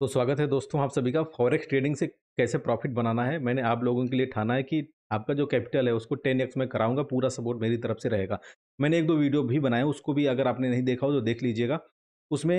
तो स्वागत है दोस्तों आप सभी का फॉरेक्स ट्रेडिंग से कैसे प्रॉफिट बनाना है मैंने आप लोगों के लिए ठाना है कि आपका जो कैपिटल है उसको टेन एक्स में कराऊंगा पूरा सपोर्ट मेरी तरफ से रहेगा मैंने एक दो वीडियो भी बनाए उसको भी अगर आपने नहीं देखा हो तो देख लीजिएगा उसमें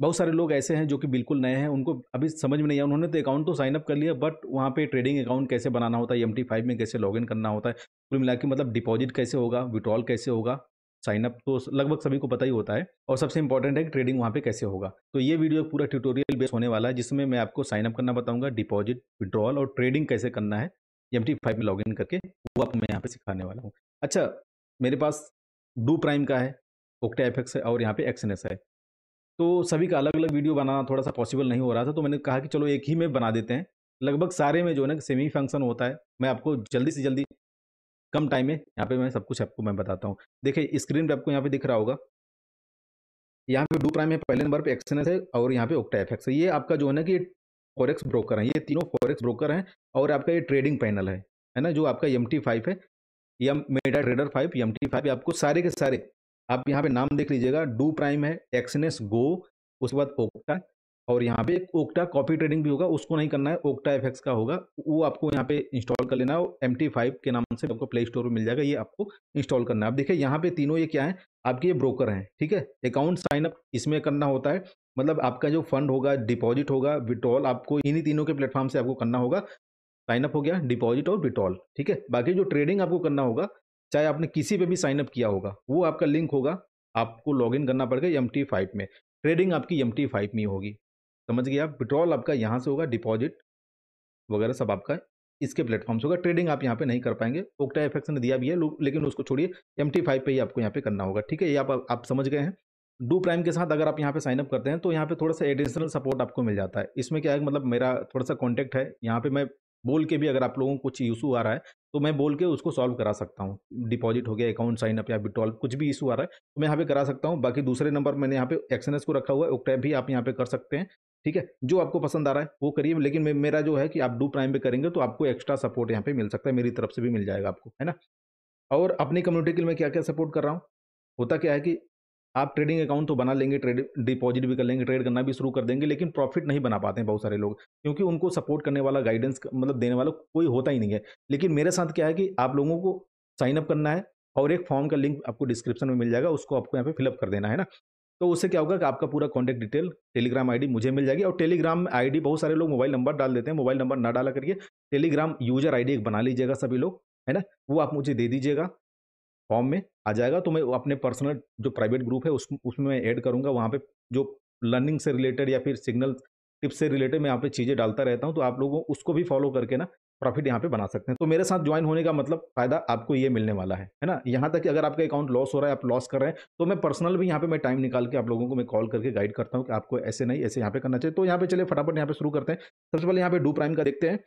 बहुत सारे लोग ऐसे हैं जो कि बिल्कुल नए हैं उनको अभी समझ में नहीं आया उन्होंने तो अकाउंट तो साइनअप कर लिया बट वहाँ पे ट्रेडिंग अकाउंट कैसे बनाना होता है एम फाइव में कैसे लॉगिन करना होता है कुल मिला के मतलब डिपॉजिट कैसे होगा विड्रॉल कैसे होगा साइनअप तो लगभग सभी को पता ही होता है और सबसे इंपॉर्टेंट है कि ट्रेडिंग वहाँ पे कैसे होगा तो ये वीडियो पूरा ट्यूटोरियल बेस होने वाला है जिसमें मैं आपको साइनअप करना बताऊंगा डिपॉजिट विड्रॉल और ट्रेडिंग कैसे करना है एम टी फाइव में लॉग इन करके वो आपको मैं यहाँ पे सिखाने वाला हूँ अच्छा मेरे पास डू प्राइम का है ओक्टा एफ है और यहाँ पे एक्सनेस है तो सभी का अलग अलग वीडियो बनाना थोड़ा सा पॉसिबल नहीं हो रहा था तो मैंने कहा कि चलो एक ही में बना देते हैं लगभग सारे में जो है ना सेमी फंक्शन होता है मैं आपको जल्दी से जल्दी कम टाइम में यहाँ पे मैं सब कुछ आपको मैं बताता हूँ देखिए स्क्रीन पे आपको यहाँ पे दिख रहा होगा यहाँ पे डू प्राइम है पहले नंबर पे एक्सएनएस है और यहाँ पे ओक्टा एफ है ये आपका जो है ना कि फॉरेक्स ब्रोकर है ये तीनों फॉरेक्स ब्रोकर हैं और आपका ये ट्रेडिंग पैनल है है ना जो आपका एम टी फाइव है यम MetaTrader five MT T फाइव आपको सारे के सारे आप यहाँ पे नाम देख लीजिएगा डू प्राइम है एक्सनेस गो उसके बाद ओक्टा और यहाँ पे एक ओक्टा कॉपी ट्रेडिंग भी होगा उसको नहीं करना है ओक्टा एफ का होगा वो आपको यहाँ पे इंस्टॉल कर लेना है एम के नाम से आपको प्ले स्टोर में मिल जाएगा ये आपको इंस्टॉल करना है आप देखिए यहाँ पे तीनों ये क्या है आपके ये ब्रोकर हैं ठीक है अकाउंट साइन अप इसमें करना होता है मतलब आपका जो फंड होगा डिपॉजिट होगा विड्रॉल आपको इन्हीं तीनों के प्लेटफॉर्म से आपको करना होगा साइन अप हो गया डिपॉजिट और विड्रॉल ठीक है बाकी जो ट्रेडिंग आपको करना होगा चाहे आपने किसी पे भी साइन अप किया होगा वो आपका लिंक होगा आपको लॉगिन करना पड़ेगा एम टी फाइव में ट्रेडिंग आपकी एम टी फाइव में होगी समझ गया आप विड्रॉल आपका यहाँ से होगा डिपॉजिट वगैरह सब आपका इसके प्लेटफॉर्म से होगा ट्रेडिंग आप यहाँ पे नहीं कर पाएंगे ओक्टा एफेक्स ने दिया भी है लेकिन उसको छोड़िए एम टी फाइव पर ही आपको यहाँ पे करना होगा ठीक है ये आप आप समझ गए हैं डू प्राइम के साथ अगर आप यहाँ पे साइनअप करते हैं तो यहाँ पे थोड़ा सा एडिशनल सपोर्ट आपको मिल जाता है इसमें क्या है मतलब मेरा थोड़ा सा कॉन्टैक्ट है यहाँ पे मैं बोल के भी अगर आप लोगों को कुछ इशू आ रहा है तो मैं बोल के उसको सॉल्व करा सकता हूँ डिपॉजिट हो गया अकाउंट साइन अप या विड्रॉल कुछ भी इशू आ रहा है तो मैं यहाँ पे करा सकता हूँ बाकी दूसरे नंबर मैंने यहाँ पे एक्सएनएस को रखा हुआ है ओक्टैप भी आप यहाँ पे कर सकते हैं ठीक है जो आपको पसंद आ रहा है वो करिए लेकिन मेरा जो है कि आप डू प्राइम पे करेंगे तो आपको एक्स्ट्रा सपोर्ट यहाँ पे मिल सकता है मेरी तरफ से भी मिल जाएगा आपको है ना और अपनी कम्युनिटी के लिए मैं क्या क्या सपोर्ट कर रहा हूँ होता क्या है कि आप ट्रेडिंग अकाउंट तो बना लेंगे ट्रेड डिपॉजिट भी कर लेंगे ट्रेड करना भी शुरू कर देंगे लेकिन प्रॉफिट नहीं बना पाते हैं बहुत सारे लोग क्योंकि उनको सपोर्ट करने वाला गाइडेंस मतलब देने वाला कोई होता ही नहीं है लेकिन मेरे साथ क्या है कि आप लोगों को साइन अप करना है और एक फॉर्म का लिंक आपको डिस्क्रिप्शन में मिल जाएगा उसको आपको यहाँ पे फिलअप कर देना है ना तो उससे क्या होगा कि आपका पूरा कॉन्टैक्ट डिटेल टेलीग्राम आईडी मुझे मिल जाएगी और टेलीग्राम आईडी बहुत सारे लोग मोबाइल नंबर डाल देते हैं मोबाइल नंबर ना डाला करिए टेलीग्राम यूजर आईडी एक बना लीजिएगा सभी लोग है ना वो आप मुझे दे दीजिएगा फॉर्म में आ जाएगा तो मैं अपने पर्सनल जो प्राइवेट ग्रुप है उस उसमें मैं ऐड करूँगा वहाँ पर जो लर्निंग से रिलेटेड या फिर सिग्नल टिप्स से रिलेटेड मैं यहाँ पे चीज़ें डालता रहता हूँ तो आप लोगों उसको भी फॉलो करके ना प्रॉफिट यहाँ पे बना सकते हैं तो मेरे साथ ज्वाइन होने का मतलब फायदा आपको ये मिलने वाला है है ना यहाँ तक कि अगर आपका अकाउंट लॉस हो रहा है आप लॉस कर रहे हैं तो मैं पर्सनल भी यहाँ पे मैं टाइम निकाल के आप लोगों को मैं कॉल करके गाइड करता हूँ कि आपको ऐसे नहीं ऐसे यहाँ पे करना चाहिए तो यहाँ पे चले फटाफट यहाँ पे शुरू करते हैं सबसे पहले यहाँ पे डू प्राइम का देखते हैं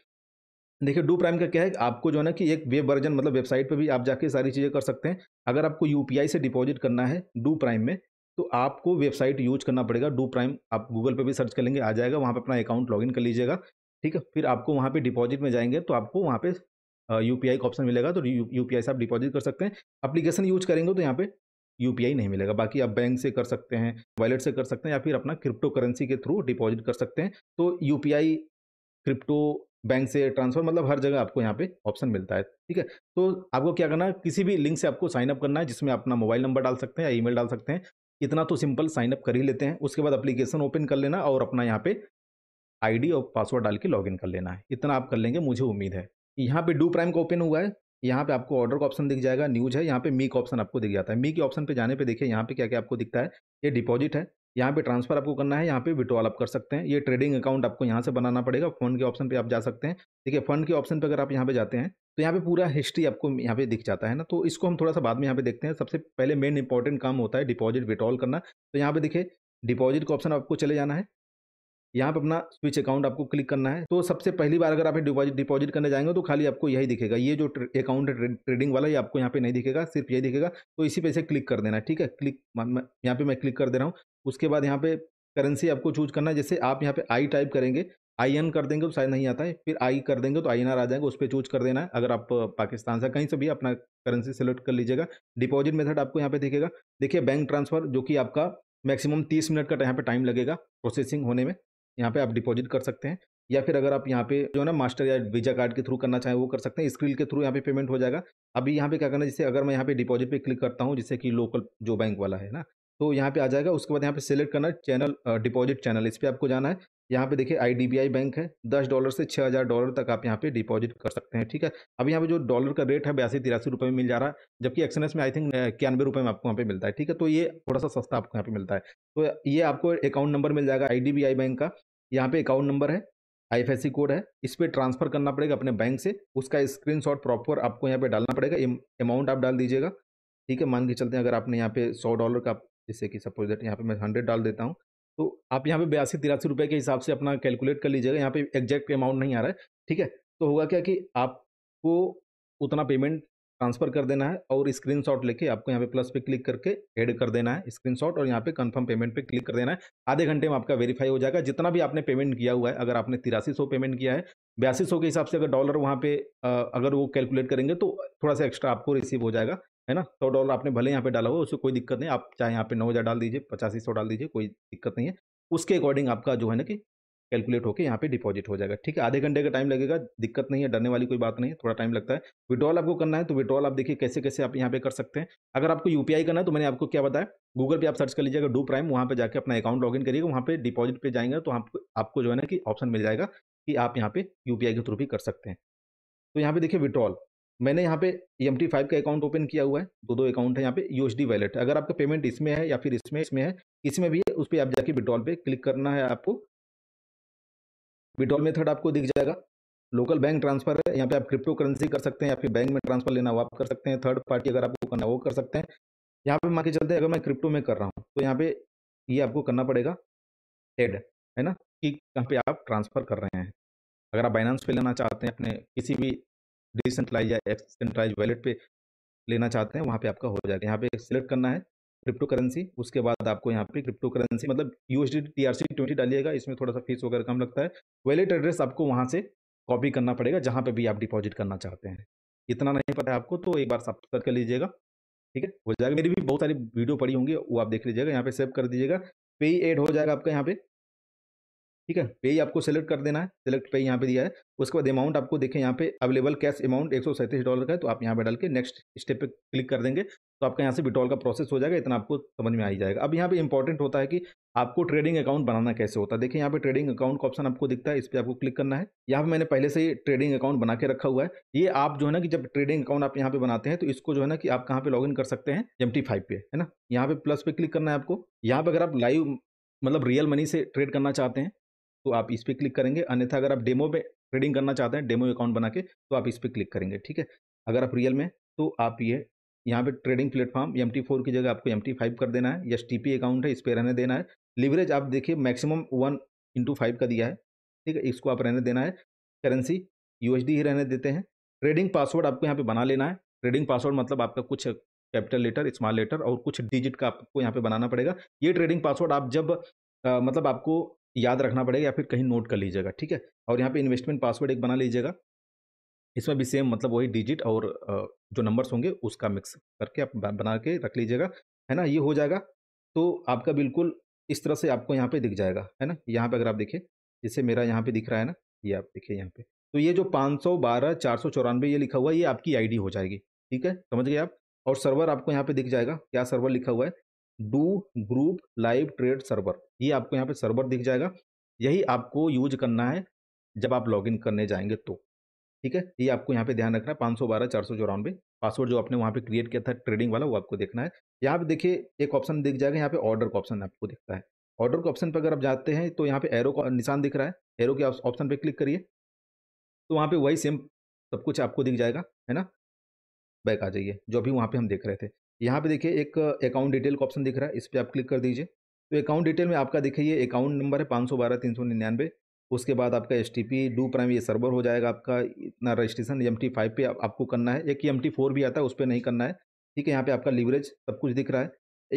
देखिए डू प्राइम का क्या है आपको जो है ना कि एक वेब वर्जन मतलब वेबसाइट पे भी आप जाके सारी चीज़ें कर सकते हैं अगर आपको यू से डिपॉजिट करना है डू प्राइम में तो आपको वेबसाइट यूज करना पड़ेगा डू प्राइम आप गूगल पे भी सर्च कर लेंगे आ जाएगा वहाँ पे अपना अकाउंट लॉगिन कर लीजिएगा ठीक है फिर आपको वहाँ पे डिपॉजिट में जाएंगे तो आपको वहाँ पे यू का ऑप्शन मिलेगा तो यू से आप डिपॉजिट कर सकते हैं अप्लीकेशन यूज करेंगे तो यहाँ पे यू नहीं मिलेगा बाकी आप बैंक से कर सकते हैं वॉलेट से कर सकते हैं या फिर अपना क्रिप्टो करेंसी के थ्रू डिपॉजिट कर सकते हैं तो यू क्रिप्टो बैंक से ट्रांसफर मतलब हर जगह आपको यहाँ पे ऑप्शन मिलता है ठीक है तो आपको क्या करना है किसी भी लिंक से आपको साइन अप करना है जिसमें अपना मोबाइल नंबर डाल सकते हैं या ईमेल डाल सकते हैं इतना तो सिंपल साइन अप कर ही लेते हैं उसके बाद अप्लीकेशन ओपन कर लेना और अपना यहाँ पे आईडी और पासवर्ड डाल के लॉग कर लेना है इतना आप कर लेंगे मुझे उम्मीद है यहाँ पे डू प्राइम का ओपन हुआ है यहाँ पे आपको ऑर्डर का ऑप्शन दिख जाएगा न्यूज है यहाँ पे मी का ऑप्शन आपको दिख जाता है मी के ऑप्शन पे जाने पे देखिए यहाँ पे क्या क्या आपको दिखता है ये डिपॉजिट है यहाँ पे ट्रांसफ़र आपको करना है यहाँ पे विड्रॉल आप कर सकते हैं ये ट्रेडिंग अकाउंट आपको यहाँ से बनाना पड़ेगा फंड के ऑप्शन पे आप जा सकते हैं ठीक है फंड के ऑप्शन पे अगर आप यहाँ पे जाते हैं तो यहाँ पे पूरा हिस्ट्री आपको यहाँ पे दिख जाता है ना तो इसको हम थोड़ा सा बाद में यहाँ पे देखते हैं सबसे पहले मेन इंपॉर्टेंट काम होता है डिपॉजिट विड्रॉल करना तो यहाँ पे देखिए डिपॉजिट का ऑप्शन आपको चले जाना है यहाँ पर अपना स्विच अकाउंट आपको क्लिक करना है तो सबसे पहली बार अगर आप डिपॉजिट डिपॉजिट करने जाएंगे तो खाली आपको यही दिखेगा ये जो अकाउंट है ट्रेडिंग वाला ये आपको यहाँ पे नहीं दिखेगा सिर्फ यही दिखेगा तो इसी पे से क्लिक कर देना ठीक है क्लिक यहाँ पे मैं क्लिक कर दे रहा हूँ उसके बाद यहाँ पे करेंसी आपको चूज करना है जैसे आप यहाँ पे आई टाइप करेंगे आई एन कर देंगे तो शायद नहीं आता है फिर आई कर देंगे तो आई एन आर आ जाएंगे उस पर चूज कर देना है अगर आप पाकिस्तान से कहीं से भी अपना करेंसी सेलेक्ट कर लीजिएगा डिपॉजिट मेथड आपको यहाँ पे दिखेगा देखिए बैंक ट्रांसफर जो कि आपका मैक्सिमम तीस मिनट का यहाँ पे टाइम लगेगा प्रोसेसिंग होने में यहाँ पे आप डिपॉजिट कर सकते हैं या फिर अगर आप यहाँ पे जो है ना मास्टर या वीजा कार्ड के थ्रू करना चाहें वो कर सकते हैं स्क्रीन के थ्रू यहाँ पे पेमेंट हो जाएगा अभी यहाँ पे क्या करना है जैसे अगर मैं यहाँ पे डिपॉजिट पे क्लिक करता हूँ जैसे कि लोकल जो बैंक वाला है ना तो यहाँ पे आ जाएगा उसके बाद यहाँ पे सेलेक्ट करना है चैनल डिपॉजिट चैनल इस पर आपको जाना है यहाँ पे देखिए आई बैंक है दस डॉलर से छः हज़ार डॉलर तक आप यहाँ पे डिपॉजिट कर सकते हैं ठीक है अब यहाँ पे जो डॉलर का रेट है बयासी तिरासी रुपये में मिल जा रहा है जबकि एक्सएनएस में आई थिंक इक्यानवे रुपये में आपको यहाँ पे मिलता है ठीक है तो ये थोड़ा सा सस्ता आपको यहाँ पे मिलता है तो ये आपको अकाउंट नंबर मिल जाएगा आई बैंक का यहाँ पे अकाउंट नंबर है आई कोड है इस पर ट्रांसफर करना पड़ेगा अपने बैंक से उसका स्क्रीन प्रॉपर आपको यहाँ पे डालना पड़ेगा अमाउंट आप डाल दीजिएगा ठीक है मान के चलते हैं अगर आपने यहाँ पे सौ डॉलर का जैसे कि सपोज दैट यहाँ पे मैं हंड्रेड डाल देता हूँ तो आप यहाँ पे बयासी तिरासी रुपये के हिसाब से अपना कैलकुलेट कर लीजिएगा यहाँ पे एग्जैक्ट अमाउंट नहीं आ रहा है ठीक है तो होगा क्या कि आपको उतना पेमेंट ट्रांसफ़र कर देना है और शॉट लेके आपको यहाँ पे प्लस पे क्लिक करके एड कर देना है स्क्रीन और यहाँ पे कन्फर्म पेमेंट पे क्लिक कर देना है आधे घंटे में आपका वेरीफाई हो जाएगा जितना भी आपने पेमेंट किया हुआ है अगर आपने तिरासी सौ पेमेंट किया है बयासी सौ के हिसाब से अगर डॉलर वहाँ पे अगर वो कैलकुलेट करेंगे तो थोड़ा सा एक्स्ट्रा आपको रिसीव हो जाएगा है ना सौ डॉलर आपने भले यहाँ पे डाला हो उसको कोई दिक्कत नहीं आप चाहे यहाँ पे नौ हज़ार डाल दीजिए पचासी सौ डाल दीजिए कोई दिक्कत नहीं है उसके अकॉर्डिंग आपका जो है ना कि कैलकुलेट होकर यहाँ पे डिपॉजिट हो जाएगा ठीक है आधे घंटे का टाइम लगेगा दिक्कत नहीं है डरने वाली कोई बात नहीं है थोड़ा टाइम लगता है विड्रॉल आपको करना है तो विड्रॉल आप देखिए कैसे कैसे आप यहाँ पे कर सकते हैं अगर आपको यू करना है तो मैंने आपको क्या बताया गूगल पे आप सर्च कर लीजिएगा डू प्राइम वहाँ पे जाकर अपना अकाउंट लॉग इन करिएगा वहाँ पे डिपॉजिट पे जाएंगे तो आपको आपको जो है ना कि ऑप्शन मिल जाएगा कि आप यहाँ पे यू के थ्रू भी कर सकते हैं तो यहाँ पे देखिए विड्रॉल मैंने यहाँ पे एम टी फाइव का अकाउंट ओपन किया हुआ है दो दो अकाउंट है यहाँ पे यू एच डी वैलेट अगर आपका पेमेंट इसमें है या फिर इसमें इसमें है इसमें भी है उस पर आप जाके विड्रॉल पे क्लिक करना है आपको विड्रॉल मेथड आपको दिख जाएगा लोकल बैंक ट्रांसफर है यहाँ पे आप क्रिप्टो करेंसी कर सकते हैं या फिर बैंक में ट्रांसफर लेना हो आप कर सकते हैं थर्ड पार्टी अगर आपको करना वो कर सकते हैं यहाँ पे मान के चलते हैं अगर मैं क्रिप्टो में कर रहा हूँ तो यहाँ पे ये आपको करना पड़ेगा एड है ना कि यहाँ पे आप ट्रांसफर कर रहे हैं अगर आप बाइनांस पे लेना चाहते हैं अपने किसी भी डिसेंट्रलाइज या एक्सेंट्राइज वैलेट पे लेना चाहते हैं वहाँ पे आपका हो जाएगा यहाँ पे सिलेक्ट करना है क्रिप्टो करेंसी उसके बाद आपको यहाँ पे क्रिप्टो करेंसी मतलब U T R C twenty डालिएगा इसमें थोड़ा सा फीस वगैरह कम लगता है वैलेट एड्रेस आपको वहाँ से कॉपी करना पड़ेगा जहाँ पर भी आप डिपॉजिट करना चाहते हैं इतना नहीं पता है आपको तो एक बार सब कर लीजिएगा ठीक है हो जाएगा मेरी भी बहुत सारी वीडियो पड़ी होंगी वो आप देख लीजिएगा यहाँ पे सेव कर दीजिएगा पे एड हो जाएगा आपका यहाँ पे ठीक है पे ही आपको सेलेक्ट कर देना है सेलेक्ट पे यहाँ पे दिया है उसके बाद अमाउंट आपको देखें यहाँ पे अवेलेबल कैश अमाउंट एक डॉलर का है तो आप यहाँ पे डाल के नेक्स्ट स्टेप पे क्लिक कर देंगे तो आपका यहाँ से विड्रॉल का प्रोसेस हो जाएगा इतना आपको समझ में आ ही जाएगा अब यहाँ पे इंपॉर्टेंट होता है कि आपको ट्रेडिंग अकाउंट बनाना कैसे होता है देखिए यहाँ पे ट्रेडिंग अकाउंट का ऑप्शन आपको दिखता है इस पर आपको क्लिक करना है यहाँ पे मैंने पहले से ही ट्रेडिंग अकाउंट बना के रखा हुआ है ये आप जो है ना कि जब ट्रेडिंग अकाउंट आप यहाँ पे बनाते हैं तो इसको जो है ना कि आप कहाँ पे लॉग कर सकते हैं एम फाइव पे है ना यहाँ पे प्लस पे क्लिक करना है आपको यहाँ पे अगर आप लाइव मतलब रियल मनी से ट्रेड करना चाहते हैं तो आप इस पर क्लिक करेंगे अन्यथा अगर आप डेमो पे ट्रेडिंग करना चाहते हैं डेमो अकाउंट बना के तो आप इस पर क्लिक करेंगे ठीक है अगर आप रियल में तो आप ये यहाँ पे ट्रेडिंग प्लेटफॉर्म एम टी फोर की जगह आपको एम टी फाइव कर देना है या टी पी अकाउंट है इस पर रहने देना है लिवरेज आप देखिए मैक्सिमम वन इंटू फाइव का दिया है ठीक है इसको आप रहने देना है करेंसी यू ही रहने देते हैं ट्रेडिंग पासवर्ड आपको यहाँ पे बना लेना है ट्रेडिंग पासवर्ड मतलब आपका कुछ कैपिटल लेटर स्मॉल लेटर और कुछ डिजिट का आपको यहाँ पे बनाना पड़ेगा ये ट्रेडिंग पासवर्ड आप जब आ, मतलब आपको याद रखना पड़ेगा या फिर कहीं नोट कर लीजिएगा ठीक है और यहाँ पे इन्वेस्टमेंट पासवर्ड एक बना लीजिएगा इसमें भी सेम मतलब वही डिजिट और जो नंबर्स होंगे उसका मिक्स करके आप बना के रख लीजिएगा है ना ये हो जाएगा तो आपका बिल्कुल इस तरह से आपको यहाँ पे दिख जाएगा है ना यहाँ पे अगर आप देखें जैसे मेरा यहाँ पे दिख रहा है ना ये आप देखिए यहाँ पे तो ये जो पाँच सौ बारह चार सौ चौरानवे ये लिखा हुआ है ये आपकी आईडी हो जाएगी ठीक है समझ गए आप और सर्वर आपको यहाँ पे दिख जाएगा क्या सर्वर लिखा हुआ है Doo group live trade server ये आपको यहाँ पे सर्वर दिख जाएगा यही आपको यूज करना है जब आप लॉगिन करने जाएंगे तो ठीक है ये आपको यहाँ पे ध्यान रखना है पाँच सौ बारह चार सौ चौरानवे पासवर्ड जो आपने वहाँ पे क्रिएट किया था ट्रेडिंग वाला वो आपको देखना है यहाँ पे देखिए एक ऑप्शन दिख जाएगा यहाँ पे ऑर्डर का ऑप्शन आपको दिखता है ऑर्डर के ऑप्शन पर अगर आप जाते हैं तो यहाँ पे एरो का निशान दिख रहा है एरो के ऑप्शन पर क्लिक करिए तो वहाँ पर वही सेम सब कुछ आपको दिख जाएगा है ना बैक आ जाइए जो भी वहाँ पर हम देख रहे थे यहाँ पे देखिए एक अकाउंट डिटेल का ऑप्शन दिख रहा है इस पर आप क्लिक कर दीजिए तो अकाउंट डिटेल में आपका देखिए ये अकाउंट नंबर है पाँच सौ बारह तीन सौ निन्यानवे उसके बाद आपका S T P Doo Prime ये सर्वर हो जाएगा आपका इतना रजिस्ट्रेशन एम टी फाइव पे आप, आपको करना है एक एम टी फोर भी आता है उस पर नहीं करना है ठीक है यहाँ पर आपका लिवरेज सब कुछ दिख रहा है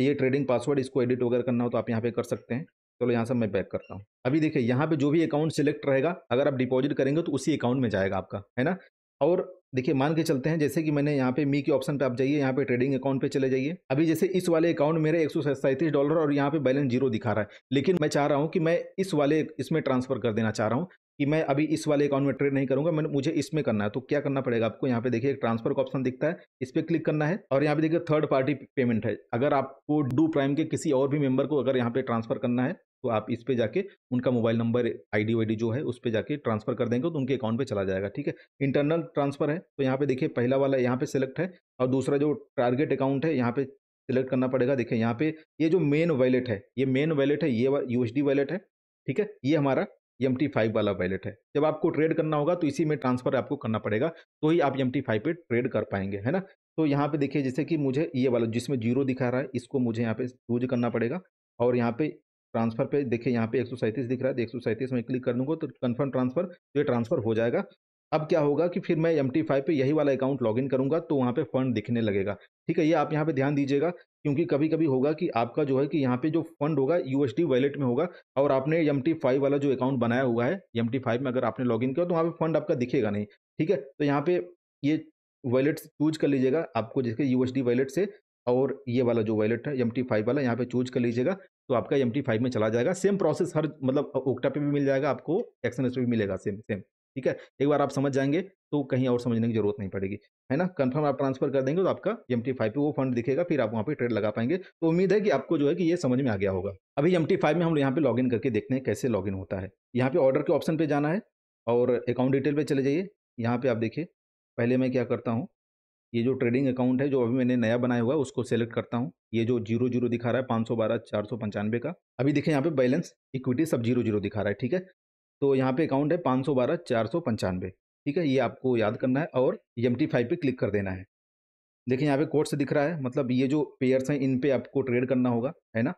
ये ट्रेडिंग पासवर्ड इसको एडिट वगैरह करना हो तो आप यहाँ पर कर सकते हैं चलो यहाँ से मैं बैक करता हूँ अभी देखिए यहाँ पे जो भी अकाउंट सिलेक्ट रहेगा अगर आप डिपॉजिट करेंगे तो उसी अकाउंट में जाएगा आपका है ना और देखिए मान के चलते हैं जैसे कि मैंने यहाँ पे मी के ऑप्शन पे आप जाइए यहाँ पे ट्रेडिंग अकाउंट पे चले जाइए अभी जैसे इस वाले अकाउंट मेरे एक डॉलर और यहाँ पे बैलेंस जीरो दिखा रहा है लेकिन मैं चाह रहा हूँ कि मैं इस वाले इसमें ट्रांसफर कर देना चाह रहा हूँ कि मैं अभी इस वाले अकाउंट में ट्रेड नहीं करूंगा मैंने मुझे इसमें करना है तो क्या करना पड़ेगा आपको यहाँ पे देखिए ट्रांसफर का ऑप्शन दिखता है इस पर क्लिक करना है और यहाँ पे देखिए थर्ड पार्टी पेमेंट है अगर आपको डू प्राइम के किसी और भी मेंबर को अगर यहाँ पे ट्रांसफर करना है तो आप इस पे जाके उनका मोबाइल नंबर आईडी डी जो है उस पर जाके ट्रांसफर कर देंगे तो उनके अकाउंट पे चला जाएगा ठीक है इंटरनल ट्रांसफर है तो यहाँ पे देखिए पहला वाला यहाँ पे सिलेक्ट है और दूसरा जो टारगेट अकाउंट है यहाँ पे सिलेक्ट करना पड़ेगा देखिए यहाँ पे ये जो मेन वैलेट है ये मेन वैलेट है ये यू एच वैलेट है ठीक है ये हमारा एम टी फाइव वाला वैलेट है जब आपको ट्रेड करना होगा तो इसी में ट्रांसफर आपको करना पड़ेगा तो ही आप एम टी फाइव पे ट्रेड कर पाएंगे है ना तो यहाँ पे देखिए जैसे कि मुझे ये वाला जिसमें जीरो दिखा रहा है इसको मुझे यहाँ पे यूज करना पड़ेगा और यहाँ पे ट्रांसफर पे देखिए यहाँ पे एक दिख रहा है तो एक सौ में क्लिक कर दूंगा तो कन्फर्म ट्रांसफर तो ये ट्रांसफर हो जाएगा अब क्या होगा कि फिर मैं एम टी फाइव पर यही वाला अकाउंट लॉगिन करूंगा तो वहाँ पे फंड दिखने लगेगा ठीक है ये आप यहाँ पे ध्यान दीजिएगा क्योंकि कभी कभी होगा कि आपका जो है कि यहाँ पे जो फंड होगा यूएसडी वैलेट में होगा और आपने एम टी फाइव वाला जो अकाउंट बनाया हुआ है एम टी फाइव में अगर आपने लॉगिन किया तो वहाँ पे फंड आपका दिखेगा नहीं ठीक है तो यहाँ पे ये वैलेट चूज कर लीजिएगा आपको जैसे एस वैलेट से और ये वाला जो वैलेट है एम टी फाइव वाला यहाँ पे चूज कर लीजिएगा तो आपका एम फाइव में चला जाएगा सेम प्रोसेस हर मतलब ओक्टा पे भी मिल जाएगा आपको एक्सन पे भी मिलेगा सेम सेम ठीक है एक बार आप समझ जाएंगे तो कहीं और समझने की जरूरत नहीं पड़ेगी है ना कंफर्म आप ट्रांसफर कर देंगे तो आपका एम टी फाइव पे वो फंड दिखेगा फिर आप वहाँ पे ट्रेड लगा पाएंगे तो उम्मीद है कि आपको जो है कि ये समझ में आ गया होगा अभी एम टी फाइव में हम यहाँ पे लॉगिन करके देखते हैं कैसे लॉग होता है यहाँ पे ऑर्डर के ऑप्शन पर जाना है और अकाउंट डिटेल पर चले जाइए यहाँ पर आप देखिए पहले मैं क्या करता हूँ ये जो ट्रेडिंग अकाउंट है जो अभी मैंने नया बनाया हुआ है उसको सेलेक्ट करता हूँ ये जो जीरो जीरो दिखा रहा है पाँच सौ बारह चार सौ पंचानवे का अभी देखें यहाँ पे बैलेंस इक्विटी सब जीरो जीरो दिखा रहा है ठीक है तो यहाँ पे अकाउंट है पाँच सौ बारह चार सौ पंचानवे ठीक है ये आपको याद करना है और एम टी फाइव पर क्लिक कर देना है देखिए यहाँ पे कोर्ट्स दिख रहा है मतलब ये जो पेयर्स हैं इन पर आपको ट्रेड करना होगा है ना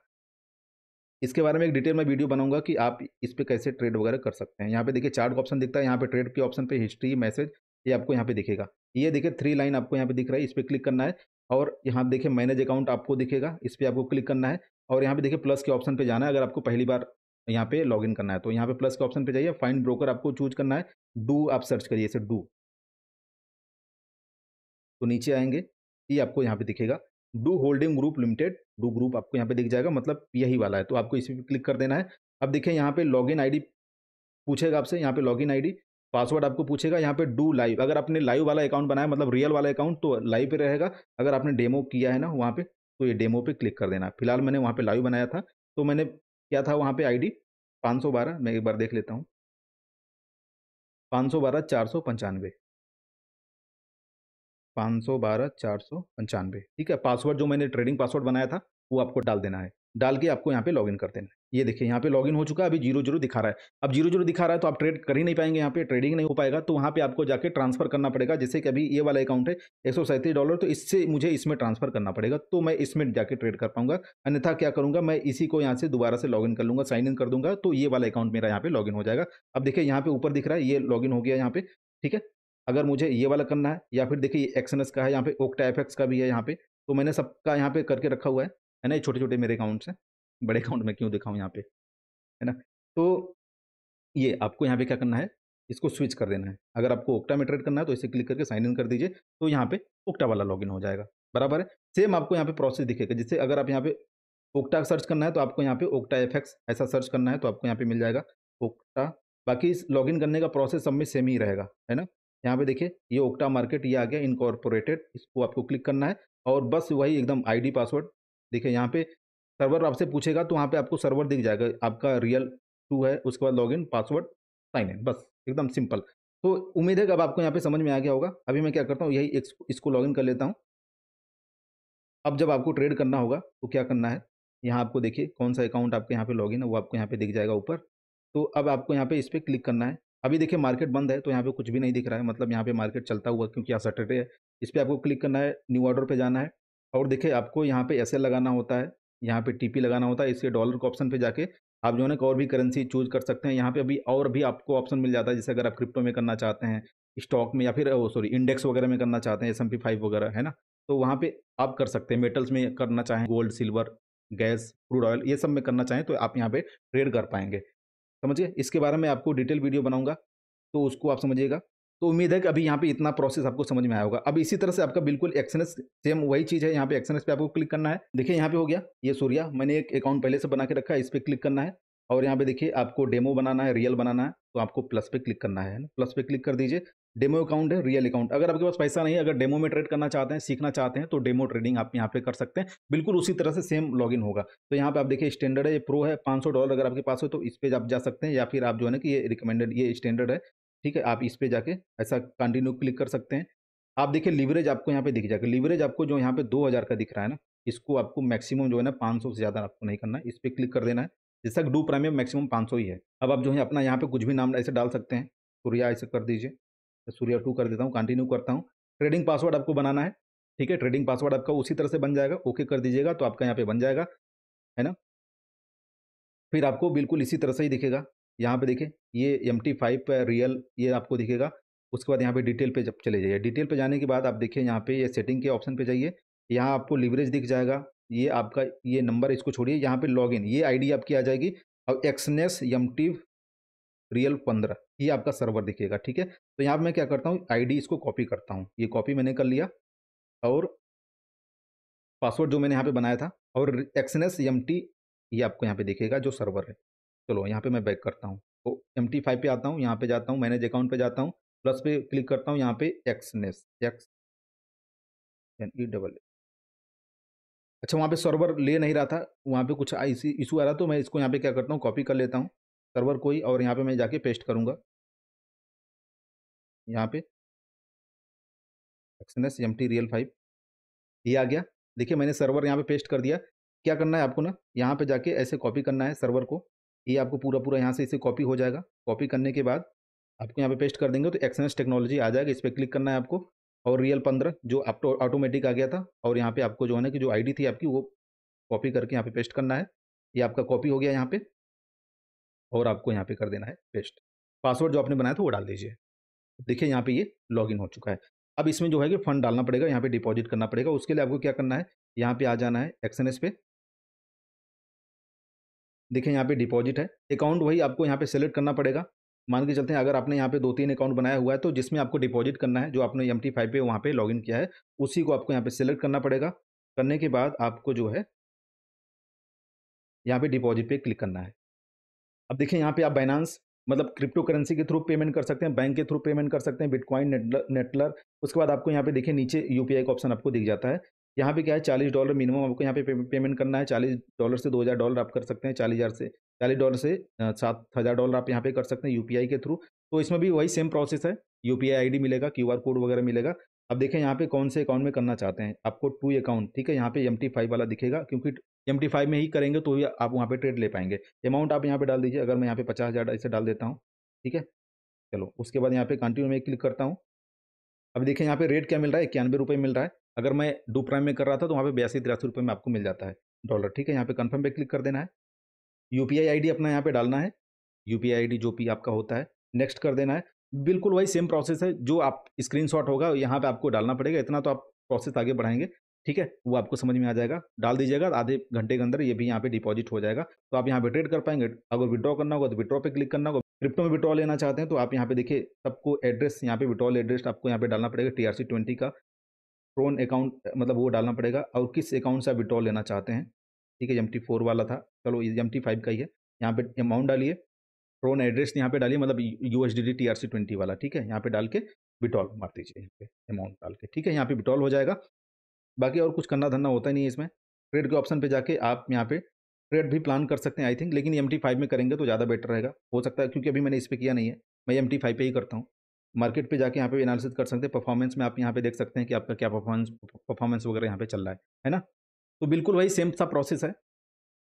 इसके बारे में एक डिटेल में वीडियो बनाऊंगा कि आप इस पर कैसे ट्रेड वगैरह कर सकते हैं यहाँ पे देखिए चार्ट ऑप्शन दिखता है यहाँ पे ट्रेड के ऑप्शन पे हिस्ट्री मैसेज ये आपको यहाँ पे दिखेगा ये देखिए थ्री लाइन आपको यहाँ पे दिख रहा है इस पर क्लिक करना है और यहाँ देखिए मैनेज अकाउंट आपको दिखेगा इस पर आपको क्लिक करना है और यहाँ पे देखिए प्लस के ऑप्शन पे जाना है अगर आपको पहली बार यहाँ पे लॉगिन करना है तो यहाँ पे प्लस के ऑप्शन पे जाइए फाइंड ब्रोकर आपको चूज करना है डू आप सर्च करिए इसे डू तो नीचे आएंगे ये आपको यहाँ पे दिखेगा Doo holding group limited Doo group आपको यहाँ पे दिख जाएगा मतलब यही वाला है तो आपको इसी पर क्लिक कर देना है अब देखिए यहाँ पे लॉग इन पूछेगा आपसे यहाँ पे लॉग इन पासवर्ड आपको पूछेगा यहाँ पे डू लाइव अगर आपने लाइव वाला अकाउंट बनाया मतलब रियल वाला अकाउंट तो लाइव पे रहेगा अगर आपने डेमो किया है ना वहाँ पे तो ये डेमो पे क्लिक कर देना फिलहाल मैंने वहाँ पे लाइव बनाया था तो मैंने क्या था वहाँ पे आईडी 512 मैं एक बार देख लेता हूँ पाँच सौ बारह चार सौ पंचानवे पाँच सौ बारह चार सौ पंचानवे ठीक है पासवर्ड जो मैंने ट्रेडिंग पासवर्ड बनाया था वो आपको डाल देना है डाल के आपको यहाँ पे लॉगिन कर देना ये देखिए यहाँ पे लॉगिन हो चुका है अभी जीरो जीरो दिखा रहा है अब जीरो जीरो दिखा रहा है तो आप ट्रेड कर ही नहीं पाएंगे यहाँ पे ट्रेडिंग नहीं हो पाएगा तो वहाँ पे आपको जाके ट्रांसफर करना पड़ेगा जैसे कि अभी ये वाला अकाउंट है एक डॉलर तो इससे मुझे इसमें ट्रांसफर करना पड़ेगा तो मैं इसमें जाकर ट्रेड कर पाऊंगा अन्यथा क्या करूँगा मैं इसी को यहाँ से दोबारा से लॉगिन कर लूँगा साइन इन कर दूंगा तो ये वाला अकाउंट मेरा यहाँ पे लॉगिन हो जाएगा अब देखिए यहाँ पे ऊपर दिख रहा है ये लॉगिन हो गया यहाँ पे ठीक है अगर मुझे ये वाला करना है या फिर देखिए एक्सनस का है यहाँ पे ओक्टा एफएक्स का भी है यहाँ पे तो मैंने सबका यहाँ पे करके रखा हुआ है है ना ये छोटे छोटे मेरे अकाउंट्स हैं बड़े अकाउंट में क्यों दिखाऊँ यहाँ पे है ना तो ये आपको यहाँ पे क्या करना है इसको स्विच कर देना है अगर आपको ओक्टा में ट्रेड करना है तो इसे क्लिक करके साइन इन कर दीजिए तो यहाँ पे ओक्टा वाला लॉगिन हो जाएगा बराबर है सेम आपको यहाँ पे प्रोसेस दिखेगा जिससे अगर आप यहाँ पे ओक्टा सर्च करना है तो आपको यहाँ पे ओक्टा एफ ऐसा सर्च करना है तो आपको यहाँ पे मिल जाएगा ओक्टा बाकी लॉगिन करने का प्रोसेस सब में सेम ही रहेगा है ना यहाँ पे देखिए ये ओक्टा मार्केट ये आ गया इनकॉर्पोरेटेड इसको आपको क्लिक करना है और बस वही एकदम आईडी पासवर्ड देखिए यहाँ पे सर्वर आपसे पूछेगा तो वहाँ पे आपको सर्वर दिख जाएगा आपका रियल टू है उसके बाद लॉगिन पासवर्ड साइन इन बस एकदम सिंपल तो उम्मीद है कि अब आपको यहाँ पे समझ में आ गया होगा अभी मैं क्या करता हूँ यही इसको लॉगिन कर लेता हूँ अब जब आपको ट्रेड करना होगा तो क्या करना है यहाँ आपको देखिए कौन सा अकाउंट आपके यहाँ पे लॉगिन है वो आपको यहाँ पे दिख जाएगा ऊपर तो अब आपको यहाँ पे इस पर क्लिक करना है अभी देखिए मार्केट बंद है तो यहाँ पे कुछ भी नहीं दिख रहा है मतलब यहाँ पे मार्केट चलता हुआ क्योंकि यहाँ सैटरडे है इस पर आपको क्लिक करना है न्यू ऑर्डर पे जाना है और देखिए आपको यहाँ पे एस लगाना होता है यहाँ पे टीपी लगाना होता है इसके डॉलर के ऑप्शन पे जाके आप जो है ना और भी करेंसी चूज कर सकते हैं यहाँ पे अभी और भी आपको ऑप्शन मिल जाता है जैसे अगर आप क्रिप्टो में करना चाहते हैं स्टॉक में या फिर सॉरी इंडेक्स वगैरह में करना चाहते हैं एस एम पी फाइव वगैरह है ना तो वहाँ पर आप कर सकते हैं मेटल्स में करना चाहें gold silver gas crude oil ये सब में करना चाहें तो आप यहाँ पर ट्रेड कर पाएंगे समझिए इसके बारे में आपको डिटेल वीडियो बनाऊँगा तो उसको आप समझिएगा तो उम्मीद है कि अभी यहाँ पे इतना प्रोसेस आपको समझ में आया होगा अब इसी तरह से आपका बिल्कुल एक्सनेस सेम वही चीज़ है यहाँ पे एक्सनेस पे आपको क्लिक करना है देखिए यहाँ पे हो गया ये सूर्या मैंने एक अकाउंट पहले से बना के रखा है इस पर क्लिक करना है और यहाँ पे देखिए आपको डेमो बनाना है रियल बनाना है तो आपको प्लस पे क्लिक करना है प्लस पे क्लिक कर दीजिए डेमो अकाउंट है रियल अकाउंट अगर आपके पास पैसा नहीं है अगर डेमो में ट्रेड करना चाहते हैं सीखना चाहते हैं तो डेमो ट्रेडिंग आप यहाँ पे कर सकते हैं बिल्कुल उसी तरह से सेम लॉगिन होगा तो यहाँ पे आप देखिए स्टैंडर्ड है ये प्रो है 500 डॉलर अगर आपके पास हो तो इस पे आप जा सकते हैं या फिर आप जो है ना कि ये रिकमेंडेड ये स्टैंडर्ड है ठीक है आप इस पे जाके ऐसा कंटिन्यू क्लिक कर सकते हैं आप देखिए लीवरेज आपको यहाँ पे दिख जाएगा लीवरेज आपको जो यहाँ पे 2000 का दिख रहा है ना इसको आपको मैक्सिमम जो है ना 500 से ज़्यादा आपको नहीं करना है इस पर क्लिक कर देना है जैसा कि डू प्राइमियम मैक्सिमम 500 ही है अब आप जो है अपना यहाँ पे कुछ भी नाम ऐसे डाल सकते हैं सूर्या ऐसे कर दीजिए सूर्या टू कर देता हूँ कंटिन्यू करता हूँ ट्रेडिंग पासवर्ड आपको बनाना है ठीक है ट्रेडिंग पासवर्ड आपका उसी तरह से बन जाएगा ओके कर दीजिएगा तो आपका यहाँ पे बन जाएगा है ना फिर आपको बिल्कुल इसी तरह से ही दिखेगा यहाँ पे देखिए ये एम टी फाइव पर रियल ये आपको दिखेगा उसके बाद यहाँ पे डिटेल पे जब चले जाइए डिटेल पे जाने के बाद आप देखिए यहाँ पे ये सेटिंग के ऑप्शन पे जाइए यहाँ आपको लिवरेज दिख जाएगा ये आपका ये नंबर इसको छोड़िए यहाँ पे लॉगिन ये आईडी आपकी आ जाएगी और एक्सनेस एम टी रियल पंद्रह ये आपका सर्वर दिखेगा ठीक है तो यहाँ पर मैं क्या करता हूँ आई इसको कॉपी करता हूँ ये कॉपी मैंने कर लिया और पासवर्ड जो मैंने यहाँ पे बनाया था और एक्सनेस एम टी ये आपको यहाँ पे दिखेगा जो सर्वर है चलो यहाँ पे मैं बैक करता हूँ तो एम टी फाइव पे आता हूँ यहाँ पे जाता हूँ मैनेज अकाउंट पे जाता हूँ प्लस पे क्लिक करता हूँ यहाँ पे Exness X N E double अच्छा वहाँ पे सर्वर ले नहीं रहा था वहाँ पे कुछ आईसी इशू आ रहा तो मैं इसको यहाँ पे क्या करता हूँ कॉपी कर लेता हूँ सर्वर कोई और यहाँ पे मैं जाके पेस्ट करूँगा यहाँ पे Exness M T real five ये आ गया देखिए मैंने सर्वर यहाँ पे पेस्ट कर दिया क्या करना है आपको ना यहाँ पे जाके ऐसे कॉपी करना है सर्वर को ये आपको पूरा पूरा यहाँ से इसे कॉपी हो जाएगा कॉपी करने के बाद आपको यहाँ पे पेस्ट कर देंगे तो एक्सेंस टेक्नोलॉजी आ जाएगा इस पर क्लिक करना है आपको और रियल पंद्रह जो आप ऑटोमेटिक आ गया था और यहाँ पे आपको जो है ना कि जो आईडी थी आपकी वो कॉपी करके यहाँ पे पेस्ट करना है ये आपका कॉपी हो गया यहाँ पे और आपको यहाँ पे कर देना है पेस्ट पासवर्ड जो आपने बनाया था वो डाल दीजिए देखिए यहाँ पे ये लॉग हो चुका है अब इसमें जो है कि फंड डालना पड़ेगा यहाँ पे डिपॉजिट करना पड़ेगा उसके लिए आपको क्या करना है यहाँ पे आ जाना है एक्सएनएस पे देखिए यहाँ पे डिपॉजिट है अकाउंट वही आपको यहाँ पे सेलेक्ट करना पड़ेगा मान के चलते हैं अगर आपने यहाँ पे दो तीन अकाउंट बनाया हुआ है तो जिसमें आपको डिपॉजिट करना है जो आपने एम टी फाइव पे वहाँ पे लॉगिन किया है उसी को आपको यहाँ पे सिलेक्ट करना पड़ेगा करने के बाद आपको जो है यहाँ पे डिपॉजिट पे क्लिक करना है अब देखिए यहाँ पे आप बाइनांस मतलब क्रिप्टो करेंसी के थ्रू पेमेंट कर सकते हैं बैंक के थ्रू पेमेंट कर सकते हैं बिटकॉइन नेटलर उसके बाद आपको यहाँ पे देखिए नीचे यूपीआई का ऑप्शन आपको दिख जाता है यहाँ पे क्या है चालीस डॉलर मिनिमम आपको यहाँ पे पेमेंट करना है चालीस डॉलर से दो हज़ार डॉलर आप कर सकते हैं चालीस हज़ार से चालीस डॉलर से सात हज़ार डॉलर आप यहाँ पे कर सकते हैं यूपीआई के थ्रू तो इसमें भी वही सेम प्रोसेस है यूपीआई आईडी मिलेगा क्यूआर कोड वगैरह मिलेगा अब देखें यहाँ पे कौन से अकाउंट में करना चाहते हैं आपको टू अकाउंट ठीक है यहाँ पे एम वाला दिखेगा क्योंकि एम में ही करेंगे तो ही आप वहाँ पर ट्रेड ले पाएंगे अमाउंट आप यहाँ पर डाल दीजिए अगर मैं यहाँ पे पचास हज़ार डाल देता हूँ ठीक है चलो उसके बाद यहाँ पे कंटिन्यू में क्लिक करता हूँ अब देखें यहाँ पे रेट क्या मिल रहा है इक्यानवे रुपये मिल रहा है अगर मैं डू प्राइम में कर रहा था तो वहाँ पे बयासी तिरासी रुपये में आपको मिल जाता है डॉलर ठीक है यहाँ पे कंफर्म पे क्लिक कर देना है यू पी आई अपना यहाँ पे डालना है यू पी जो भी आपका होता है नेक्स्ट कर देना है बिल्कुल वही सेम प्रोसेस है जो आप स्क्रीन होगा यहाँ पर आपको डालना पड़ेगा इतना तो आप प्रोसेस आगे बढ़ाएंगे ठीक है वो आपको समझ में आ जाएगा डाल दीजिएगा आधे घंटे के अंदर ये भी यहाँ पे डिपॉजिट हो जाएगा तो आप यहाँ पे ट्रेड कर पाएंगे अगर विड्रॉ करना होगा तो विड्रॉ पे क्लिक करना होगा क्रिप्टो में विड्रॉ लेना चाहते हैं तो आप यहाँ पे देखिए सबको एड्रेस यहाँ पे विड्रॉल एड्रेस आपको यहाँ पे डालना पड़ेगा टी आर सी ट्वेंटी का प्रोन अकाउंट मतलब वो डालना पड़ेगा और किस अकाउंट से आप विड्रॉ लेना चाहते हैं ठीक है एम टी फोर वाला था चलो एम टी फाइव का ही है यहाँ पे अमाउंट डालिए प्रोन एड्रेस यहाँ पे डालिए मतलब U S D D T R C twenty वाला ठीक है यहाँ पे डाल के बिटॉल मार दीजिए यहाँ पे अमाउंट डाल के ठीक है यहाँ पे विड्रॉल हो जाएगा बाकी और कुछ करना धरना होता नहीं है इसमें ट्रेड के ऑप्शन पर जाके आप यहाँ पे ट्रेड भी प्लान कर सकते हैं आई थिंक लेकिन एम टी फाइव में करेंगे तो ज़्यादा बेटर रहेगा हो सकता है क्योंकि अभी मैंने इस पर किया नहीं है मैं एम टी फाइव पर ही करता हूँ मार्केट पे जाके यहाँ पे एनालिसिस कर सकते हैं परफॉर्मेंस में आप यहाँ पे देख सकते हैं कि आपका क्या परफॉर्मेंस परफॉर्मेंस वगैरह यहाँ पे चल रहा है है ना तो बिल्कुल वही सेम सा प्रोसेस है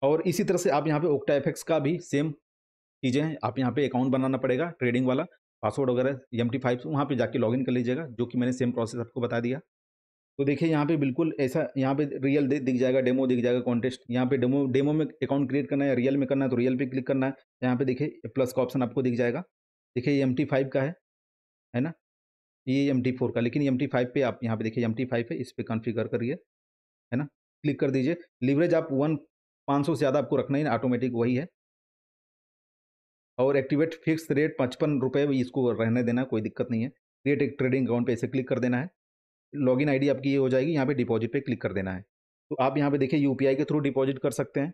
और इसी तरह से आप यहाँ पे ओक्टा एफेक्स का भी सेम चीज़ें हैं आप यहाँ पे अकाउंट बनाना पड़ेगा ट्रेडिंग वाला पासवर्ड वगैरह एम टी फाइव वहाँ पर जाके लॉग कर लीजिएगा जो कि मैंने सेम प्रोसेस आपको बता दिया तो देखिए यहाँ पर बिल्कुल ऐसा यहाँ पर रियल दिख जाएगा डेमो दिख जाएगा कॉन्टेस्ट यहाँ पे डेमो डेमो में अकाउंट क्रिएट करना है रियल में करना है तो रियल पर क्लिक करना है यहाँ पर देखिए प्लस का ऑप्शन आपको दिख जाएगा देखिए ये एम टी फाइव का है है ना ये एम टी फोर का लेकिन एम टी फाइव पे आप यहाँ पे देखिए एम टी फाइव है इस पर कॉन्फ़िगर करिए है ना क्लिक कर दीजिए लीवरेज आप वन पाँच सौ से ज़्यादा आपको रखना ही ना ऑटोमेटिक वही है और एक्टिवेट फिक्स रेट पचपन रुपये इसको रहने देना कोई दिक्कत नहीं है क्रिएट एक ट्रेडिंग अकाउंट पे इसे क्लिक कर देना है लॉगिन आईडी आपकी ये हो जाएगी यहाँ पे डिपॉजिट पे क्लिक कर देना है तो आप यहाँ पे देखिए यूपीआई के थ्रू डिपॉजिट कर सकते हैं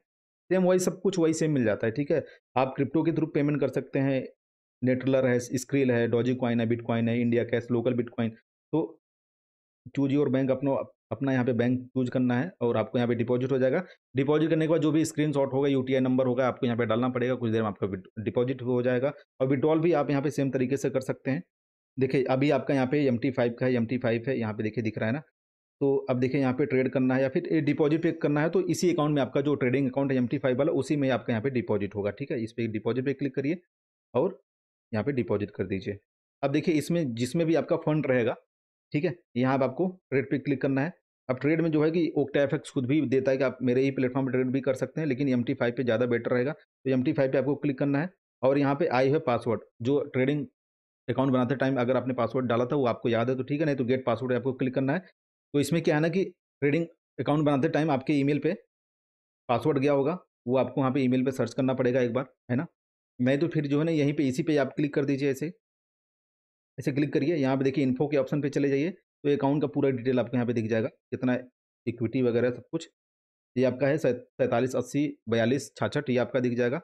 सेम वही सब कुछ वही सेम मिल जाता है ठीक है आप क्रिप्टो के थ्रू पेमेंट कर सकते हैं नेटलर है स्क्रिल है डॉजी क्वाइन है बिटकॉइन है इंडिया कैश लोकल बिटकॉइन तो चूज योर बैंक अपनो अपना यहाँ पे बैंक चूज करना है और आपको यहाँ पे डिपॉजिट हो जाएगा डिपॉजिट करने के बाद जो भी स्क्रीन शॉट होगा यू नंबर होगा आपको यहाँ पे डालना पड़ेगा कुछ देर में आपका डिपॉजिट हो जाएगा और विड्रॉल भी आप यहाँ पे सेम तरीके से कर सकते हैं देखिए अभी आपका यहाँ पे एम फाइव का है एम फाइव है यहाँ पे देखिए दिख रहा है ना तो अब देखिए यहाँ पे ट्रेड करना है या फिर डिपॉजिट पे करना है तो इसी अकाउंट में आपका जो ट्रेडिंग अकाउंट है एम फाइव वाला उसी में आपका यहाँ पे डिपॉजिट होगा ठीक है इस पर डिपॉजिट पे क्लिक करिए और यहाँ पे डिपॉजिट कर दीजिए अब देखिए इसमें जिसमें भी आपका फंड रहेगा ठीक है यहाँ पर आपको ट्रेड पे क्लिक करना है अब ट्रेड में जो है कि ओक्टा एफ खुद भी देता है कि आप मेरे ही प्लेटफॉर्म पर ट्रेड भी कर सकते हैं लेकिन एम टी फाइव पर ज़्यादा बेटर रहेगा तो एम टी फाइव पर आपको क्लिक करना है और यहाँ पर आई है पासवर्ड जो ट्रेडिंग अकाउंट बनाते टाइम अगर आपने पासवर्ड डाला था वो आपको याद है तो ठीक है नहीं तो गेट पासवर्ड आपको क्लिक करना है तो इसमें क्या है ना कि ट्रेडिंग अकाउंट बनाते टाइम आपके ईमेल पे पासवर्ड गया होगा वो आपको वहाँ पे ईमेल पे सर्च करना पड़ेगा एक बार है ना मैं तो फिर जो है ना यहीं पे इसी पे आप क्लिक कर दीजिए ऐसे ऐसे क्लिक करिए यहाँ पे देखिए इन्फो के ऑप्शन पे चले जाइए तो अकाउंट का पूरा डिटेल आपको यहाँ पे दिख जाएगा कितना इक्विटी वगैरह सब कुछ ये आपका है सैंतालीस अस्सी बयालीस छाछठ ये आपका दिख जाएगा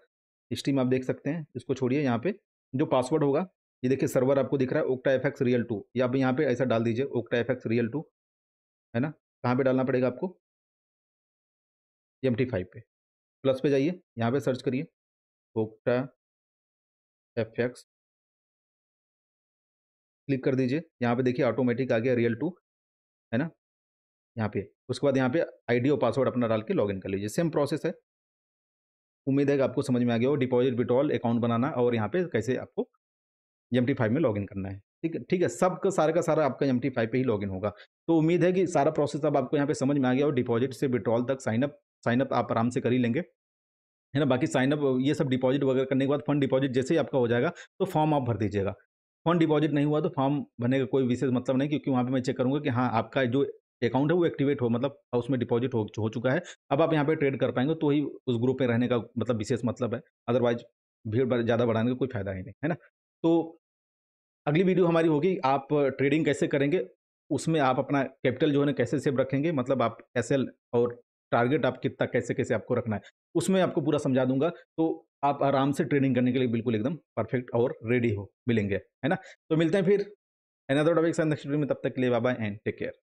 स्टीम आप देख सकते हैं इसको छोड़िए यहाँ पे जो पासवर्ड होगा ये देखिए सर्वर आपको दिख रहा है Octa F X real two या आप यहाँ पर ऐसा डाल दीजिए Octa F X real two है ना कहाँ पर डालना पड़ेगा आपको एम टी फाइव पे प्लस पे जाइए यहाँ पर सर्च करिए ओक्टा एफ एक्स क्लिक कर दीजिए यहाँ पे देखिए ऑटोमेटिक आ गया रियल टू है ना यहाँ पे उसके बाद यहाँ पे आईडी और पासवर्ड अपना डाल के लॉगिन कर लीजिए सेम प्रोसेस है उम्मीद है कि आपको समझ में आ गया हो डिपॉजिट विड्रॉल अकाउंट बनाना और यहाँ पे कैसे आपको एम टी फाइव में लॉगिन करना है ठीक है ठीक है सब का सारा का सारा आपका एम टी फाइव पर ही लॉगिन होगा तो उम्मीद है कि सारा प्रोसेस अब आपको यहाँ पे समझ में आ गया हो डिपॉजिट से विड्रॉल तक साइनअप साइनअप आप आराम से कर ही लेंगे है ना बाकी साइनअप ये सब डिपॉजिट वगैरह करने के बाद फंड डिपॉजिट जैसे ही आपका हो जाएगा तो फॉर्म आप भर दीजिएगा फंड डिपॉजिट नहीं हुआ तो फॉर्म भरने का कोई विशेष मतलब नहीं क्योंकि वहाँ पे मैं चेक करूँगा कि हाँ आपका जो अकाउंट है वो एक्टिवेट हो मतलब उसमें डिपॉजिट हो, हो चुका है अब आप यहाँ पे ट्रेड कर पाएंगे तो ही उस ग्रुप में रहने का मतलब विशेष मतलब है अदरवाइज भीड़ ज़्यादा बढ़ाने का कोई फायदा ही नहीं है ना तो अगली वीडियो हमारी होगी आप ट्रेडिंग कैसे करेंगे उसमें आप अपना कैपिटल जो है ना कैसे सेव रखेंगे मतलब आप एस और टारगेट आप कितना कैसे कैसे आपको रखना है उसमें आपको पूरा समझा दूंगा तो आप आराम से ट्रेनिंग करने के लिए बिल्कुल एकदम परफेक्ट और रेडी हो मिलेंगे है ना तो मिलते हैं फिर एनदर topics में तब तक के लिए बाबा एंड टेक केयर